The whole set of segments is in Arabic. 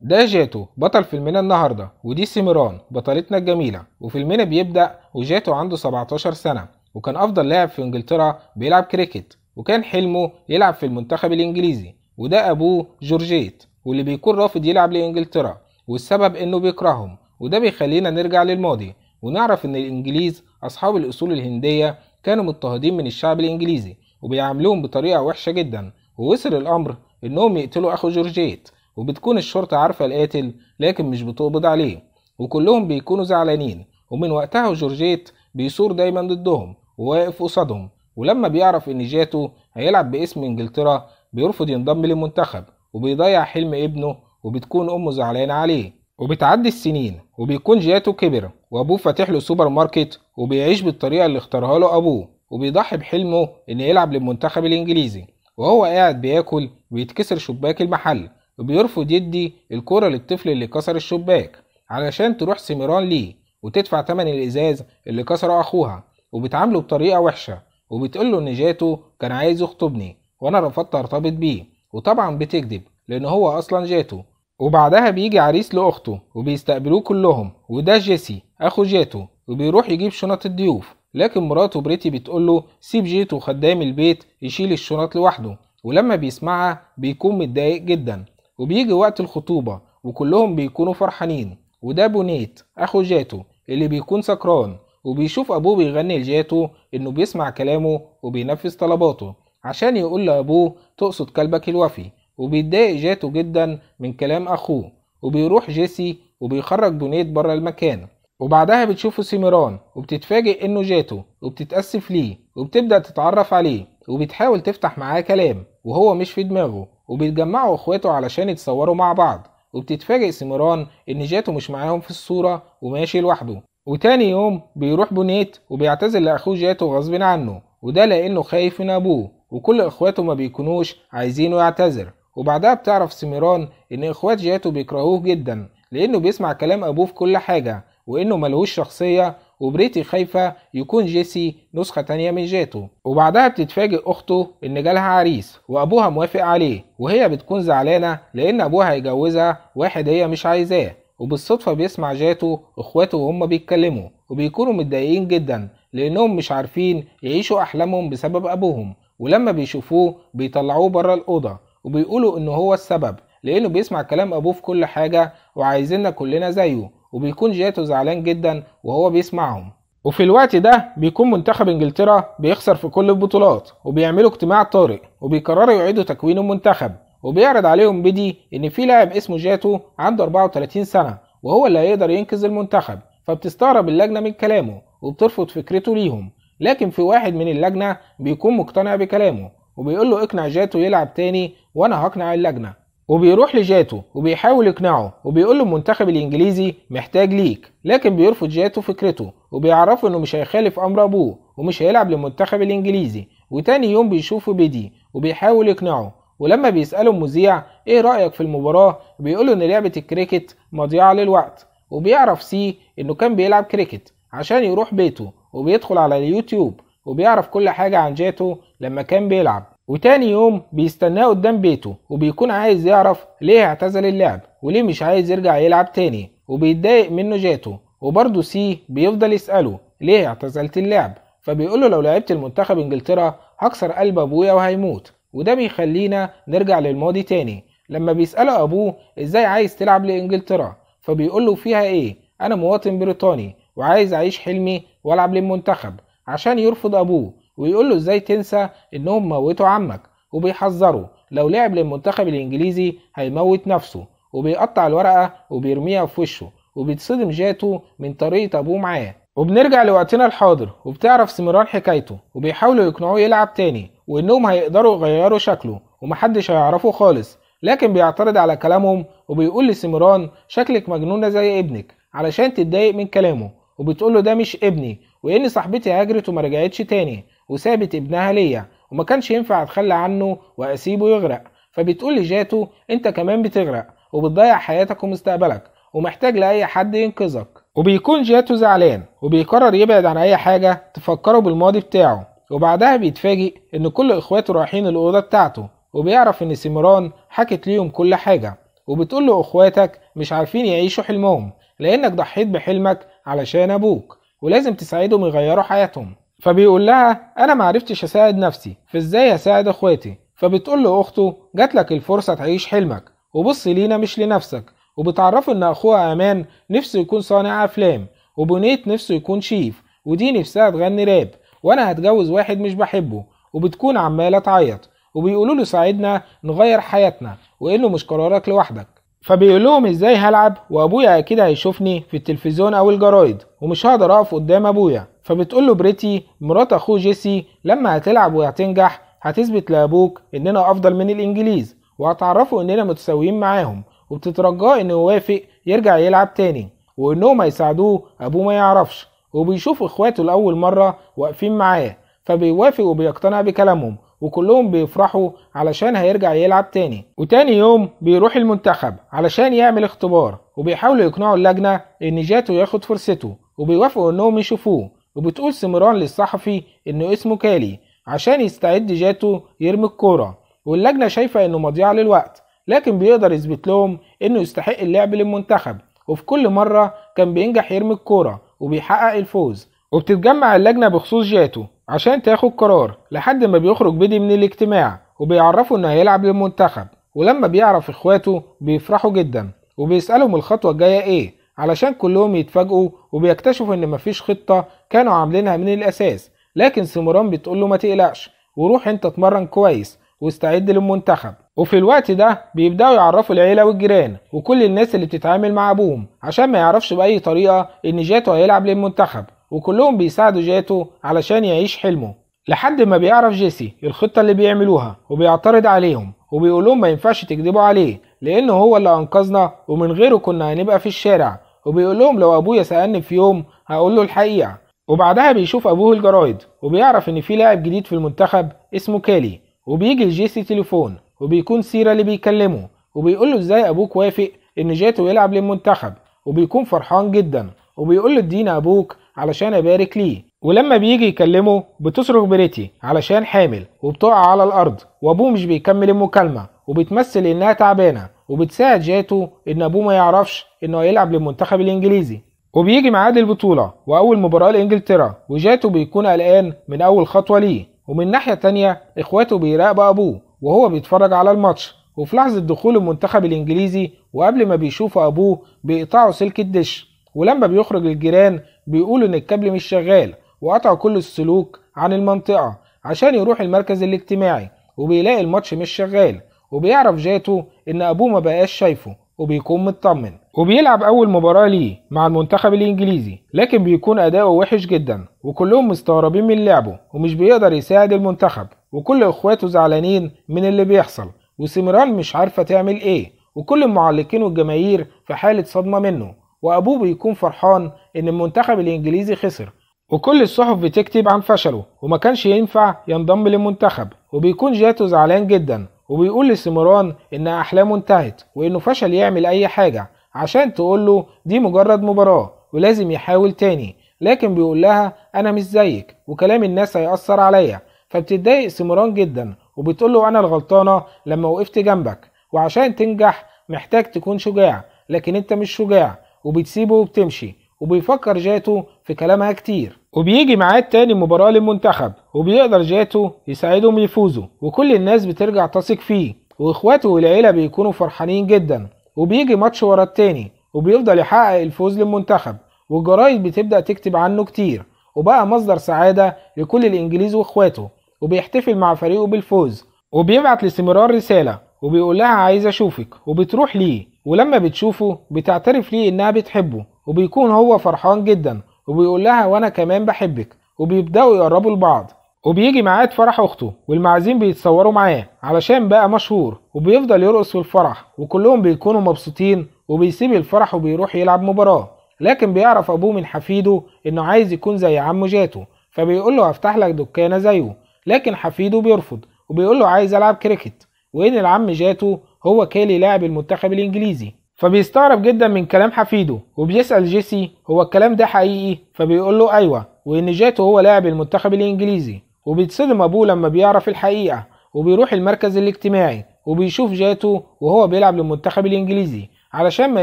ده جاتو بطل فيلمنا النهاردة ودي سيميران بطلتنا الجميلة وفيلمنا بيبدأ وجاتو عنده 17 سنة وكان أفضل لاعب في إنجلترا بيلعب كريكت وكان حلمه يلعب في المنتخب الإنجليزي وده أبوه جورجيت واللي بيكون رافض يلعب لإنجلترا والسبب إنه بيكرههم وده بيخلينا نرجع للماضي ونعرف إن الإنجليز أصحاب الأصول الهندية كانوا مضطهدين من الشعب الإنجليزي وبيعاملوهم بطريقة وحشة جدا ووصل الأمر إنهم يقتلوا أخو جورجيت وبتكون الشرطة عارفة القاتل لكن مش بتقبض عليه وكلهم بيكونوا زعلانين ومن وقتها جورجيت بيصور دايما ضدهم وواقف قصادهم ولما بيعرف ان جاتو هيلعب باسم انجلترا بيرفض ينضم للمنتخب وبيضيع حلم ابنه وبتكون امه زعلانة عليه وبتعدي السنين وبيكون جاتو كبر وابوه فاتح له سوبر ماركت وبيعيش بالطريقة اللي اختارها له ابوه وبيضحي بحلمه ان يلعب للمنتخب الانجليزي وهو قاعد بياكل بيتكسر شباك المحل وبيرفض يدي الكرة للطفل اللي كسر الشباك علشان تروح سميران ليه وتدفع تمن الإزاز اللي كسره أخوها وبتعامله بطريقة وحشة وبتقول له إن جاتو كان عايز يخطبني وأنا رفضت أرتبط بيه وطبعا بتكذب لأن هو أصلا جاتو وبعدها بيجي عريس لأخته وبيستقبلوه كلهم وده جيسي أخو جاتو وبيروح يجيب شنط الضيوف لكن مراته بريتي بتقوله سيب جيتو خدام البيت يشيل الشنط لوحده ولما بيسمعها بيكون متضايق جدا وبيجي وقت الخطوبة وكلهم بيكونوا فرحانين وده بونيت أخو جاتو اللي بيكون سكران وبيشوف أبوه بيغني لجاتو إنه بيسمع كلامه وبينفذ طلباته عشان يقول لأبوه تقصد كلبك الوفي وبيتضايق جاتو جدا من كلام أخوه وبيروح جيسي وبيخرج بونيت بره المكان وبعدها بتشوفه سيميران وبتتفاجئ إنه جاتو وبتتأسف ليه وبتبدأ تتعرف عليه وبتحاول تفتح معاه كلام وهو مش في دماغه وبيتجمعوا اخواته علشان يتصوروا مع بعض وبتتفاجئ سمران ان جاتو مش معاهم في الصورة وماشي لوحده وتاني يوم بيروح بونيت وبيعتذر لاخوه جاتو غصب عنه وده لانه خايف من ابوه وكل اخواته ما بيكونوش عايزينه يعتذر وبعدها بتعرف سميران ان اخوات جاتو بيكرهوه جدا لانه بيسمع كلام ابوه في كل حاجة وانه ملهوش شخصيه وبريتي خايفه يكون جيسي نسخه تانية من جاته وبعدها بتتفاجئ اخته ان جالها عريس وابوها موافق عليه وهي بتكون زعلانه لان ابوها هيجوزها واحد هي مش عايزاه وبالصدفه بيسمع جاتو اخواته وهم بيتكلموا وبيكونوا متضايقين جدا لانهم مش عارفين يعيشوا احلامهم بسبب ابوهم ولما بيشوفوه بيطلعوه بره الاوضه وبيقولوا ان هو السبب لانه بيسمع كلام ابوه في كل حاجه وعايزيننا كلنا زيه وبيكون جياتو زعلان جدا وهو بيسمعهم وفي الوقت ده بيكون منتخب انجلترا بيخسر في كل البطولات وبيعملوا اجتماع طارئ وبيقرروا يعيدوا تكوين المنتخب وبيعرض عليهم بيدي ان في لاعب اسمه جاتو عنده 34 سنه وهو اللي هيقدر ينقذ المنتخب فبتستغرب اللجنه من كلامه وبترفض فكرته ليهم لكن في واحد من اللجنه بيكون مقتنع بكلامه وبيقول له اقنع جاتو يلعب تاني وانا هقنع اللجنه وبيروح لجاتو وبيحاول يقنعه وبيقول له المنتخب الانجليزي محتاج ليك لكن بيرفض جاتو فكرته وبيعرفه انه مش هيخالف امر ابوه ومش هيلعب للمنتخب الانجليزي وتاني يوم بيشوفه بيدي وبيحاول يقنعه ولما بيسأله المذيع ايه رأيك في المباراة له ان لعبة الكريكت مضيعة للوقت وبيعرف سي انه كان بيلعب كريكت عشان يروح بيته وبيدخل على اليوتيوب وبيعرف كل حاجة عن جاتو لما كان بيلعب وتاني يوم بيستناه قدام بيته وبيكون عايز يعرف ليه اعتزل اللعب وليه مش عايز يرجع يلعب تاني وبيتضايق منه جاته وبرضه سي بيفضل يسأله ليه اعتزلت اللعب فبيقول له لو لعبت المنتخب انجلترا هكسر قلب ابويا وهيموت وده بيخلينا نرجع للماضي تاني لما بيسأله ابوه ازاي عايز تلعب لانجلترا فبيقول له فيها ايه انا مواطن بريطاني وعايز اعيش حلمي والعب للمنتخب عشان يرفض ابوه ويقول له ازاي تنسى انهم موتوا عمك وبيحذره لو لعب للمنتخب الانجليزي هيموت نفسه وبيقطع الورقه وبيرميها في وشه وبيتصدم جاته من طريقه ابوه معاه وبنرجع لوقتنا الحاضر وبتعرف سمران حكايته وبيحاولوا يقنعوه يلعب تاني وانهم هيقدروا يغيروا شكله ومحدش هيعرفه خالص لكن بيعترض على كلامهم وبيقول لسميران شكلك مجنونه زي ابنك علشان تتضايق من كلامه وبتقول له ده مش ابني وان صاحبتي هاجرت وما رجعتش تاني وسابت ابنها ليا وما كانش ينفع اتخلى عنه واسيبه يغرق فبتقول لجاته انت كمان بتغرق وبتضيع حياتك ومستقبلك ومحتاج لاي حد ينقذك وبيكون جاته زعلان وبيقرر يبعد عن اي حاجه تفكره بالماضي بتاعه وبعدها بيتفاجئ ان كل اخواته رايحين الاوضه بتاعته وبيعرف ان سمران حكت ليهم كل حاجه وبتقول له اخواتك مش عارفين يعيشوا حلمهم لانك ضحيت بحلمك علشان ابوك ولازم تساعدهم يغيروا حياتهم فبيقول لها انا معرفتش اساعد نفسي فازاي اساعد اخواتي فبتقول له جات جاتلك الفرصه تعيش حلمك وبص لينا مش لنفسك وبتعرفه ان اخوها امان نفسه يكون صانع افلام وبنيت نفسه يكون شيف ودي نفسها تغني راب وانا هتجوز واحد مش بحبه وبتكون عماله تعيط وبيقولوا له ساعدنا نغير حياتنا وانه مش قرارك لوحدك فبيقول لهم ازاي هلعب وابويا اكيد هيشوفني في التلفزيون او الجرايد ومش هقدر اقف قدام ابويا فبتقول له بريتي مرات اخوه جيسي لما هتلعب وهتنجح هتثبت لابوك اننا افضل من الانجليز وهتعرفه اننا متساويين معاهم وبتترجاه انه يوافق يرجع يلعب تاني وانهم هيساعدوه ابوه ما يعرفش وبيشوف اخواته لاول مره واقفين معاه فبيوافق وبيقتنع بكلامهم وكلهم بيفرحوا علشان هيرجع يلعب تاني وتاني يوم بيروح المنتخب علشان يعمل اختبار وبيحاولوا يقنعوا اللجنة ان جاتو ياخد فرصته وبيوافقوا انهم يشوفوه وبتقول سمران للصحفي إنه اسمه كالي عشان يستعد جاتو يرمي الكورة واللجنة شايفة إنه مضيعة للوقت لكن بيقدر يثبت لهم إنه يستحق اللعب للمنتخب وفي كل مرة كان بينجح يرمي الكورة وبيحقق الفوز وبتتجمع اللجنة بخصوص جاتو عشان تاخد قرار لحد ما بيخرج بدي من الاجتماع وبيعرفوا إنه هيلعب للمنتخب ولما بيعرف إخواته بيفرحوا جدا وبيسألهم الخطوة الجاية إيه علشان كلهم يتفاجئوا وبيكتشفوا ان مفيش خطة كانوا عاملينها من الأساس لكن سمران بتقول له ما تقلقش وروح انت اتمرن كويس واستعد للمنتخب وفي الوقت ده بيبداوا يعرفوا العيله والجيران وكل الناس اللي بتتعامل مع ابوهم عشان ما يعرفش باي طريقه ان جاتو هيلعب للمنتخب وكلهم بيساعدوا جاتو علشان يعيش حلمه لحد ما بيعرف جيسي الخطه اللي بيعملوها وبيعترض عليهم وبيقول لهم ما ينفعش تكذبوا عليه لانه هو اللي انقذنا ومن غيره كنا هنبقى في الشارع وبيقول لهم لو ابويا سالني في يوم هقول له الحقيقه وبعدها بيشوف ابوه الجرايد وبيعرف ان في لاعب جديد في المنتخب اسمه كالي وبيجي لجيسي تليفون وبيكون سيرا اللي بيكلمه وبيقول له ازاي ابوك وافق ان جاتو يلعب للمنتخب وبيكون فرحان جدا وبيقول له ادينا ابوك علشان ابارك ليه ولما بيجي يكلمه بتصرخ بريتي علشان حامل وبتقع على الارض وابوه مش بيكمل المكالمه وبتمثل انها تعبانه وبتساعد جاتو ان ابوه ما يعرفش انه هيلعب للمنتخب الانجليزي وبيجي ميعاد البطولة وأول مباراة لإنجلترا وجاتو بيكون قلقان من أول خطوة ليه ومن ناحية تانية إخواته بيراقبوا أبوه وهو بيتفرج على الماتش وفي لحظة دخول المنتخب الإنجليزي وقبل ما بيشوفوا أبوه بيقطعوا سلك الدش ولما بيخرج الجيران بيقولوا إن الكابل مش شغال وقطعوا كل السلوك عن المنطقة عشان يروح المركز الاجتماعي وبيلاقي الماتش مش شغال وبيعرف جاته إن أبوه ما بقاش شايفه وبيكون مطمن وبيلعب أول مباراة ليه مع المنتخب الإنجليزي لكن بيكون أداؤه وحش جدا وكلهم مستغربين من لعبه ومش بيقدر يساعد المنتخب وكل إخواته زعلانين من اللي بيحصل وسمران مش عارفة تعمل إيه وكل المعلقين والجماهير في حالة صدمة منه وأبوه بيكون فرحان إن المنتخب الإنجليزي خسر وكل الصحف بتكتب عن فشله وما كانش ينفع ينضم للمنتخب وبيكون جاته زعلان جدا وبيقول لسمران إن أحلامه انتهت وإنه فشل يعمل أي حاجة عشان تقول له دي مجرد مباراة ولازم يحاول تاني لكن بيقول لها أنا مش زيك وكلام الناس هيأثر عليا فبتتضايق سمران جدا وبتقول له أنا الغلطانة لما وقفت جنبك وعشان تنجح محتاج تكون شجاع لكن أنت مش شجاع وبتسيبه وبتمشي وبيفكر جاتو في كلامها كتير وبيجي معاه تاني مباراة للمنتخب وبيقدر جاتو يساعدهم يفوزوا وكل الناس بترجع تثق فيه واخواته والعيلة بيكونوا فرحانين جدا وبيجي ماتش ورا التاني وبيفضل يحقق الفوز للمنتخب والجرايد بتبدأ تكتب عنه كتير وبقى مصدر سعادة لكل الإنجليز وإخواته وبيحتفل مع فريقه بالفوز وبيبعت لسمرار رسالة وبيقول لها عايز أشوفك وبتروح ليه ولما بتشوفه بتعترف ليه إنها بتحبه وبيكون هو فرحان جدا وبيقول لها وانا كمان بحبك وبيبداوا يقربوا لبعض وبيجي ميعاد فرح اخته والمعازيم بيتصوروا معاه علشان بقى مشهور وبيفضل يرقص في الفرح وكلهم بيكونوا مبسوطين وبيسيب الفرح وبيروح يلعب مباراه لكن بيعرف ابوه من حفيده انه عايز يكون زي عمه جاته فبيقول له هفتح لك دكانه زيه لكن حفيده بيرفض وبيقول له عايز العب كريكت وان العم جاته هو كالي لاعب المنتخب الانجليزي فبيستغرب جدا من كلام حفيده وبيسأل جيسي هو الكلام ده حقيقي فبيقول له أيوة وإن جاتو هو لاعب المنتخب الإنجليزي وبيتصدم أبوه لما بيعرف الحقيقة وبيروح المركز الاجتماعي وبيشوف جاتو وهو بيلعب للمنتخب الإنجليزي علشان ما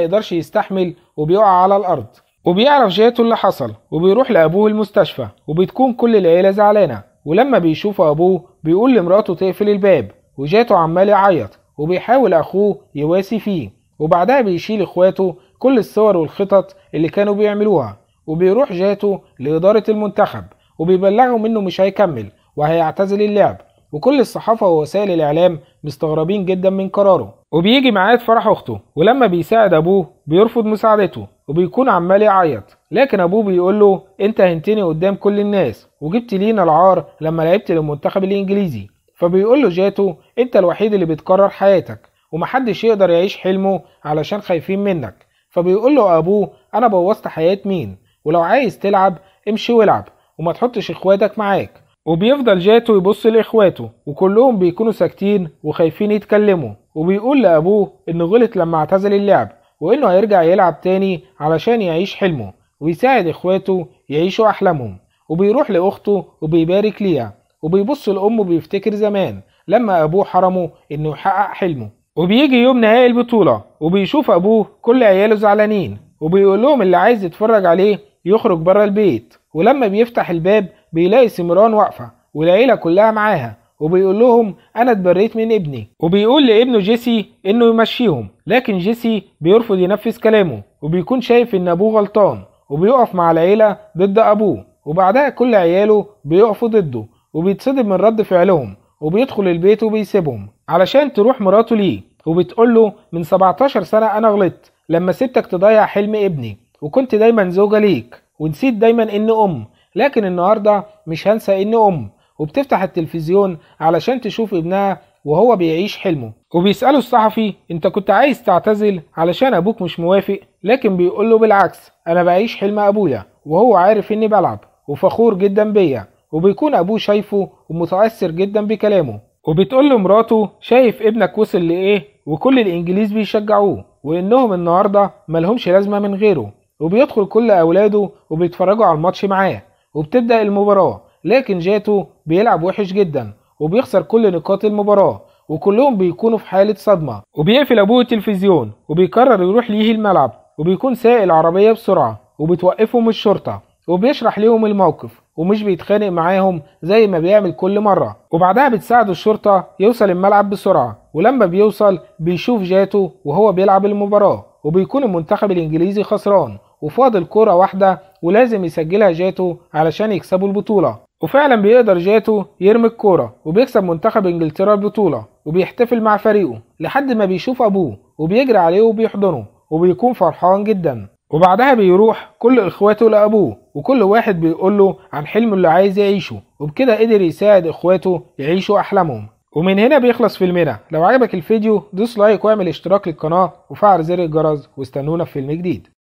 يقدرش يستحمل وبيقع على الأرض وبيعرف جاتو اللي حصل وبيروح لأبوه المستشفى وبتكون كل العيلة زعلانة ولما بيشوف أبوه بيقول لمراته تقفل الباب وجاتو عمال يعيط وبيحاول أخوه يواسي فيه وبعدها بيشيل إخواته كل الصور والخطط اللي كانوا بيعملوها وبيروح جاته لإدارة المنتخب وبيبلغهم إنه مش هيكمل وهيعتزل اللعب وكل الصحافة ووسائل الإعلام مستغربين جدا من قراره وبيجي معاه في فرح أخته ولما بيساعد أبوه بيرفض مساعدته وبيكون عمال يعيط لكن أبوه بيقول له أنت هنتني قدام كل الناس وجبت لينا العار لما لعبت للمنتخب الإنجليزي فبيقول له جاتو أنت الوحيد اللي بتقرر حياتك ومحدش يقدر يعيش حلمه علشان خايفين منك فبيقول له ابوه انا بوظت حياة مين ولو عايز تلعب امشي والعب وما تحطش اخواتك معاك وبيفضل جاتو يبص لاخواته وكلهم بيكونوا ساكتين وخايفين يتكلموا وبيقول لابوه انه غلط لما اعتزل اللعب وانه هيرجع يلعب تاني علشان يعيش حلمه ويساعد اخواته يعيشوا احلامهم وبيروح لاخته وبيبارك ليها وبيبص لامه بيفتكر زمان لما ابوه حرمه انه يحقق حلمه وبيجي يوم نهائي البطولة وبيشوف أبوه كل عياله زعلانين وبيقول لهم اللي عايز يتفرج عليه يخرج بره البيت ولما بيفتح الباب بيلاقي سمران واقفة والعيلة كلها معاها وبيقول لهم أنا اتبريت من ابني وبيقول لابنه جيسي إنه يمشيهم لكن جيسي بيرفض ينفذ كلامه وبيكون شايف إن أبوه غلطان وبيقف مع العيلة ضد أبوه وبعدها كل عياله بيقفوا ضده وبيتصدم من رد فعلهم وبيدخل البيت وبيسيبهم علشان تروح مراته ليه وبتقول له من 17 سنة أنا غلطت لما سبتك تضيع حلم ابني وكنت دايما زوجة ليك ونسيت دايما إن أم لكن النهاردة مش هنسى إن أم وبتفتح التلفزيون علشان تشوف ابنها وهو بيعيش حلمه وبيسأله الصحفي انت كنت عايز تعتزل علشان ابوك مش موافق لكن بيقول له بالعكس انا بعيش حلم ابويا وهو عارف اني بلعب وفخور جدا بيا وبيكون ابوه شايفه ومتأثر جدا بكلامه وبتقول له مراته شايف ابنك وصل لايه وكل الانجليز بيشجعوه وانهم النهارده ملهمش لازمه من غيره وبيدخل كل اولاده وبيتفرجوا على الماتش معاه وبتبدا المباراه لكن جاتو بيلعب وحش جدا وبيخسر كل نقاط المباراه وكلهم بيكونوا في حاله صدمه وبيقفل ابوه التلفزيون وبيقرر يروح ليه الملعب وبيكون سائق العربيه بسرعه وبتوقفهم الشرطه وبيشرح لهم الموقف ومش بيتخانق معاهم زي ما بيعمل كل مرة وبعدها بتساعده الشرطة يوصل الملعب بسرعة ولما بيوصل بيشوف جاتو وهو بيلعب المباراة وبيكون المنتخب الإنجليزي خسران وفاضل كرة واحدة ولازم يسجلها جاتو علشان يكسبوا البطولة وفعلا بيقدر جاتو يرمي الكورة وبيكسب منتخب انجلترا البطولة وبيحتفل مع فريقه لحد ما بيشوف ابوه وبيجري عليه وبيحضنه وبيكون فرحان جدا وبعدها بيروح كل اخواته لابوه وكل واحد بيقول له عن حلمه اللي عايز يعيشه وبكده قدر يساعد اخواته يعيشوا احلامهم ومن هنا بيخلص فيلمنا لو عجبك الفيديو دوس لايك واعمل اشتراك للقناه وفعل زر الجرس واستنونا في فيلم جديد